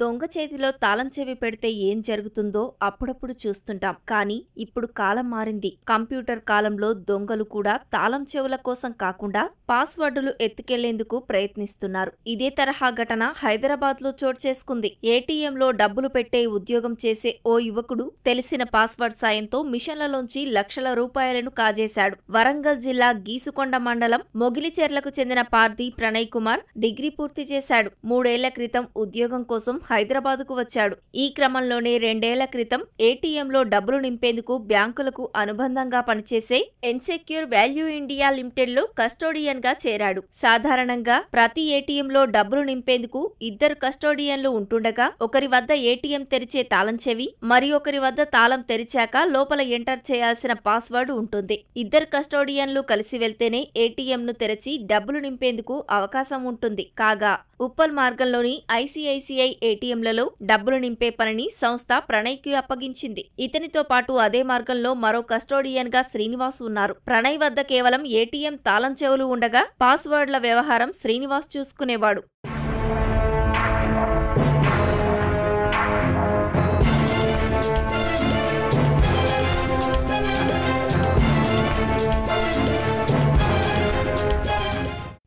దొంగ చేతిలో తాళం చెవి పెడితే ఏం జరుగుతుందో అప్పుడప్పుడు చూస్తుంటాం కానీ ఇప్పుడు కాలం మారింది కంప్యూటర్ కాలంలో దొంగలు కూడా తాళం చెవుల కోసం కాకుండా పాస్వర్డులు ఎత్తుకెళ్లేందుకు ప్రయత్నిస్తున్నారు ఇదే తరహా ఘటన హైదరాబాద్ లో చోటు చేసుకుంది ఏటీఎంలో డబ్బులు పెట్టే ఉద్యోగం చేసే ఓ యువకుడు తెలిసిన పాస్వర్డ్ సాయంతో మిషన్లలోంచి లక్షల రూపాయలను కాజేశాడు వరంగల్ జిల్లా గీసుకొండ మండలం మొగిలిచెర్లకు చెందిన పార్థి ప్రణయ్ కుమార్ డిగ్రీ పూర్తి చేశాడు మూడేళ్ల క్రితం ఉద్యోగం కోసం కోసం హైదరాబాదుకు వచ్చాడు ఈ క్రమంలోనే రెండేళ్ల క్రితం ఏటీఎంలో డబ్బులు నింపేందుకు బ్యాంకులకు అనుబంధంగా పనిచేసే ఎన్సెక్యూర్ వాల్యూ ఇండియా లిమిటెడ్లో కస్టోడియన్గా చేరాడు సాధారణంగా ప్రతి ఏటీఎంలో డబ్బులు నింపేందుకు ఇద్దరు కస్టోడియన్లు ఉంటుండగా ఒకరి వద్ద ఏటీఎం తెరిచే తాళం చెవి మరి ఒకరి వద్ద తాళం తెరిచాక లోపల ఎంటర్ చేయాల్సిన పాస్వర్డ్ ఉంటుంది ఇద్దరు కస్టోడియన్లు కలిసి వెళ్తేనే ఏటీఎంను తెరచి డబ్బులు నింపేందుకు అవకాశం ఉంటుంది కాగా ఉప్పల్ మార్గంలోని ఐసీఐసీఐ ఏటీఎంలలో డబ్బులు నింపే పనిని సంస్థ ప్రణయ్కి అప్పగించింది ఇతనితో పాటు అదే మార్గంలో మరో కస్టోడియన్ గా శ్రీనివాస్ ఉన్నారు ప్రణయ్ వద్ద కేవలం ఏటీఎం తాళం చెవులు ఉండగా పాస్వర్డ్ల వ్యవహారం శ్రీనివాస్ చూసుకునేవాడు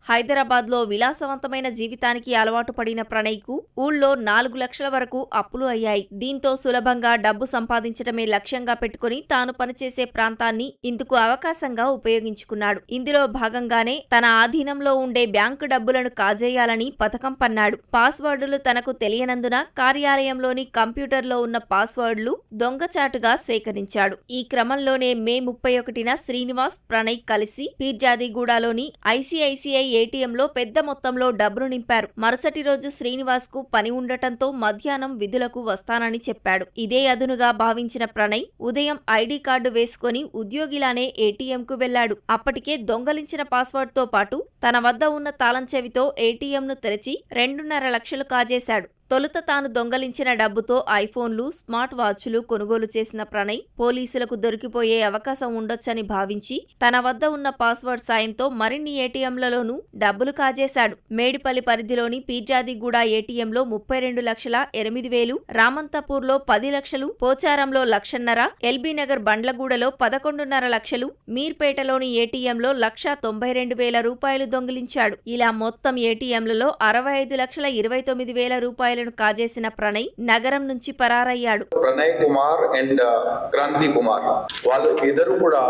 హైదరాబాద్లో విలాసవంతమైన జీవితానికి అలవాటు పడిన ప్రణయ్కు ఊళ్ళో నాలుగు లక్షల వరకు అప్పులు అయ్యాయి దీంతో సులభంగా డబ్బు సంపాదించడమే లక్ష్యంగా పెట్టుకుని తాను పనిచేసే ప్రాంతాన్ని ఇందుకు అవకాశంగా ఉపయోగించుకున్నాడు ఇందులో భాగంగానే తన ఆధీనంలో ఉండే బ్యాంకు డబ్బులను కాజేయాలని పథకం పన్నాడు పాస్వర్డులు తనకు తెలియనందున కార్యాలయంలోని కంప్యూటర్లో ఉన్న పాస్వర్డ్లు దొంగచాటుగా సేకరించాడు ఈ క్రమంలోనే మే ముప్పై ఒకటిన శ్రీనివాస్ ప్రణయ్ కలిసి పీర్జాదిగూడలోని ఐసీఐసీఐ ఏటీఎంలో పెద్ద మొత్తంలో డబ్బును నింపారు మరుసటి రోజు శ్రీనివాస్ కు పని ఉండటంతో మధ్యాహ్నం విధులకు వస్తానని చెప్పాడు ఇదే అదునుగా భావించిన ప్రణయ్ ఉదయం ఐడి కార్డు వేసుకుని ఉద్యోగిలానే ఏటీఎంకు వెళ్లాడు అప్పటికే దొంగలించిన పాస్వర్డ్తో పాటు తన వద్ద ఉన్న తాళం చెవితో ఏటీఎంను తెరిచి రెండున్నర లక్షలు కాజేశాడు తొలుత తాను దొంగలించిన డబ్బుతో ఐఫోన్లు స్మార్ట్ వాచ్లు కొనుగోలు చేసిన ప్రణయ్ పోలీసులకు దొరికిపోయే అవకాశం ఉండొచ్చని భావించి తన వద్ద ఉన్న పాస్వర్డ్ సాయంతో మరిన్ని ఏటీఎంలలోనూ డబ్బులు కాజేశాడు మేడిపల్లి పరిధిలోని పీర్జాదిగూడ ఏటీఎంలో ముప్పై రెండు లక్షల ఎనిమిది వేలు రామంతపూర్లో పది లక్షలు పోచారంలో లక్షన్నర ఎల్బీనగర్ బండ్లగూడలో పదకొండున్నర లక్షలు మీర్పేటలోని ఏటీఎంలో లక్ష తొంభై రెండు వేల రూపాయలు దొంగిలించాడు ఇలా మొత్తం ఏటీఎంలలో అరవై ఐదు లక్షల ఇరవై తొమ్మిది వేల రూపాయలు అధికారులను కాజేసిన ప్రణయ్ నగరం నుంచి పరారయ్యాడు ప్రణయ్ కుమార్ అండ్ uh, క్రాంతి కుమార్ వాళ్ళు ఇద్దరు కూడా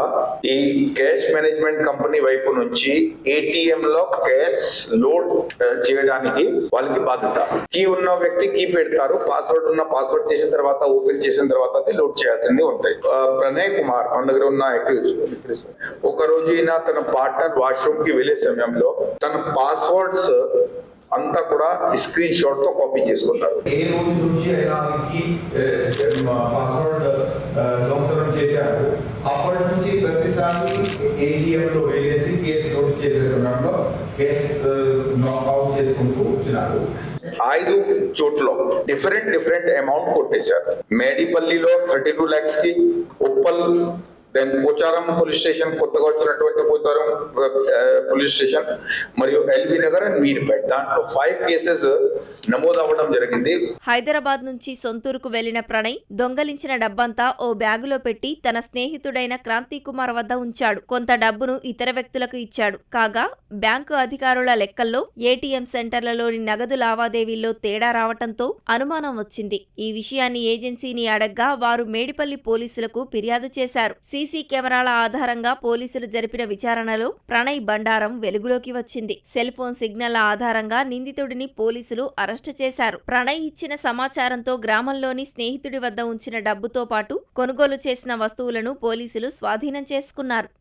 ఈ క్యాష్ మేనేజ్మెంట్ కంపెనీ వైపు నుంచి ఏటీఎం లో క్యాష్ లోడ్ uh, చేయడానికి వాళ్ళకి బాధ్యత కీ ఉన్న వ్యక్తి కీ పెడతారు పాస్వర్డ్ ఉన్న పాస్వర్డ్ చేసిన తర్వాత ఓపెన్ చేసిన తర్వాత లోడ్ చేయాల్సింది ఉంటాయి uh, ప్రణయ్ కుమార్ మన దగ్గర ఉన్న ఒక రోజు తన పార్ట్నర్ వాష్రూమ్ కి వెళ్ళే సమయంలో తన పాస్వర్డ్స్ అంతా కూడా స్క్రీన్ షాట్ తో కాపీ చేసుకుంటారు ఏ చేశారు అప్పటి నుంచి ప్రతిసారి ఏటీఎంలో వెళ్ళేసి కేసు నోట్ చేసే చేసుకుంటూ ఐదు చోట్ల డిఫరెంట్ డిఫరెంట్ అమౌంట్ కొట్టేశారు మేడిపల్లిలో థర్టీ టూ ల్యాక్స్ కి Uppal then Pocharam police station కొత్తగా వచ్చినటువంటి పోచారం పోలీస్ స్టేషన్ మరియు ఎల్బీ నగర్ అండ్ మీర్పేట్ దాంట్లో ఫైవ్ కేసెస్ నమోదు అవ్వడం జరిగింది హైదరాబాద్ నుంచి సొంతూరుకు వెళ్లిన ప్రణయ్ దొంగలించిన డబ్బంతా ఓ బ్యాగులో పెట్టి తన స్నేహితుడైన క్రాంతి కుమార్ వద్ద ఉంచాడు కొంత డబ్బును ఇతర వ్యక్తులకు ఇచ్చాడు కాగా బ్యాంకు అధికారుల లెక్కల్లో ఏటీఎం సెంటర్లలోని నగదు లావాదేవీల్లో తేడా రావటంతో అనుమానం వచ్చింది ఈ విషయాన్ని ఏజెన్సీని అడగ్గా వారు మేడిపల్లి పోలీసులకు ఫిర్యాదు చేశారు సీసీ కెమెరాల ఆధారంగా పోలీసులు జరిపిన విచారణలో ప్రణయ్ బండారం వెలుగులోకి వచ్చింది సెల్ ఫోన్ సిగ్నల్ ఆధారంగా నిందితుడిని పోలీసులు అరెస్టు చేశారు ప్రణయ్ ఇచ్చిన సమాచారంతో గ్రామంలోని స్నేహితుడి వద్ద ఉంచిన డబ్బుతో పాటు కొనుగోలు చేసిన వస్తువులను పోలీసులు స్వాధీనం చేసుకున్నారు